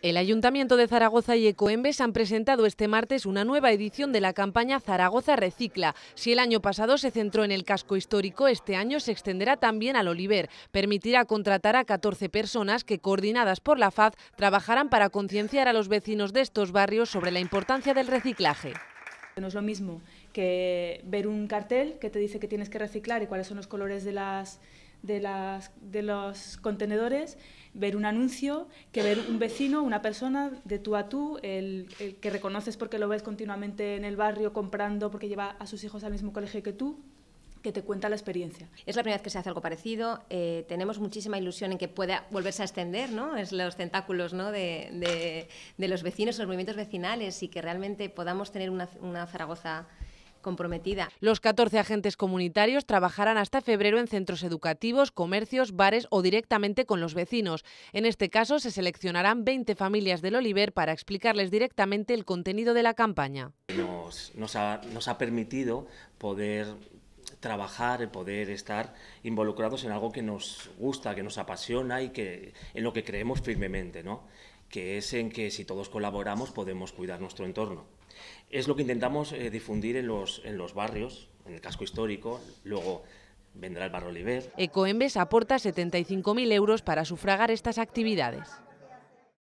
El Ayuntamiento de Zaragoza y Ecoembes han presentado este martes una nueva edición de la campaña Zaragoza Recicla. Si el año pasado se centró en el casco histórico, este año se extenderá también al Oliver. Permitirá contratar a 14 personas que, coordinadas por la FAD, trabajarán para concienciar a los vecinos de estos barrios sobre la importancia del reciclaje. No es lo mismo que ver un cartel que te dice que tienes que reciclar y cuáles son los colores de las de, las, de los contenedores, ver un anuncio, que ver un vecino, una persona de tú a tú, el, que reconoces porque lo ves continuamente en el barrio comprando porque lleva a sus hijos al mismo colegio que tú que te cuenta la experiencia. Es la primera vez que se hace algo parecido. Eh, tenemos muchísima ilusión en que pueda volverse a extender, ¿no? Es los tentáculos ¿no? de, los vecinos, los movimientos vecinales y que realmente podamos tener una, una Zaragoza comprometida. Los 14 agentes comunitarios trabajarán hasta febrero en centros educativos, comercios, bares o directamente con los vecinos. En este caso se seleccionarán 20 familias del Oliver para explicarles directamente el contenido de la campaña. Nos, ha, permitido poder trabajar, poder estar involucrados en algo que nos gusta, que nos apasiona y que en lo que creemos firmemente, ¿no? que es en que si todos colaboramos podemos cuidar nuestro entorno. Es lo que intentamos eh, difundir en los, en los barrios, en el casco histórico, luego vendrá el barrio Oliver. Ecoembes aporta 75.000 euros para sufragar estas actividades.